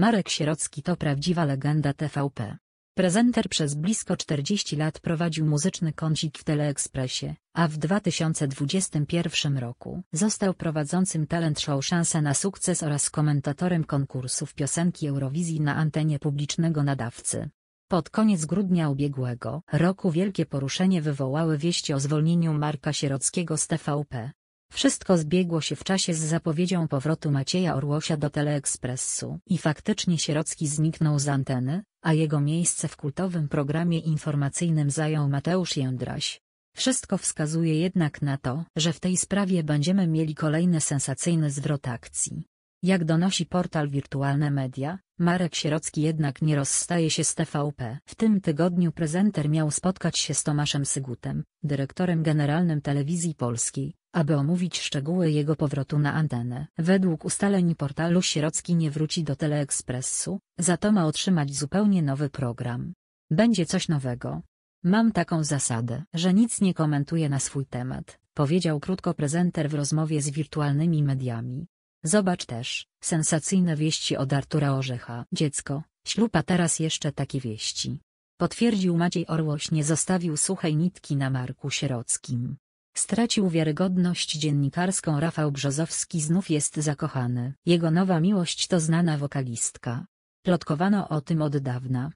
Marek Sierocki to prawdziwa legenda TVP. Prezenter przez blisko 40 lat prowadził muzyczny kącik w Teleekspresie, a w 2021 roku został prowadzącym talent show Szansa na sukces oraz komentatorem konkursów piosenki Eurowizji na antenie publicznego nadawcy. Pod koniec grudnia ubiegłego roku wielkie poruszenie wywołały wieści o zwolnieniu Marka Sierockiego z TVP. Wszystko zbiegło się w czasie z zapowiedzią powrotu Macieja Orłosia do Teleekspresu i faktycznie Sierocki zniknął z anteny, a jego miejsce w kultowym programie informacyjnym zajął Mateusz Jędraś. Wszystko wskazuje jednak na to, że w tej sprawie będziemy mieli kolejny sensacyjny zwrot akcji. Jak donosi portal Wirtualne Media, Marek Sierocki jednak nie rozstaje się z TVP. W tym tygodniu prezenter miał spotkać się z Tomaszem Sygutem, dyrektorem generalnym Telewizji Polskiej, aby omówić szczegóły jego powrotu na antenę. Według ustaleń portalu Sierocki nie wróci do Teleekspresu, za to ma otrzymać zupełnie nowy program. Będzie coś nowego. Mam taką zasadę, że nic nie komentuję na swój temat, powiedział krótko prezenter w rozmowie z wirtualnymi mediami. Zobacz też, sensacyjne wieści od Artura Orzecha. Dziecko, ślupa teraz jeszcze takie wieści. Potwierdził Maciej Orłoś nie zostawił suchej nitki na Marku Sierockim. Stracił wiarygodność dziennikarską Rafał Brzozowski znów jest zakochany. Jego nowa miłość to znana wokalistka. Plotkowano o tym od dawna.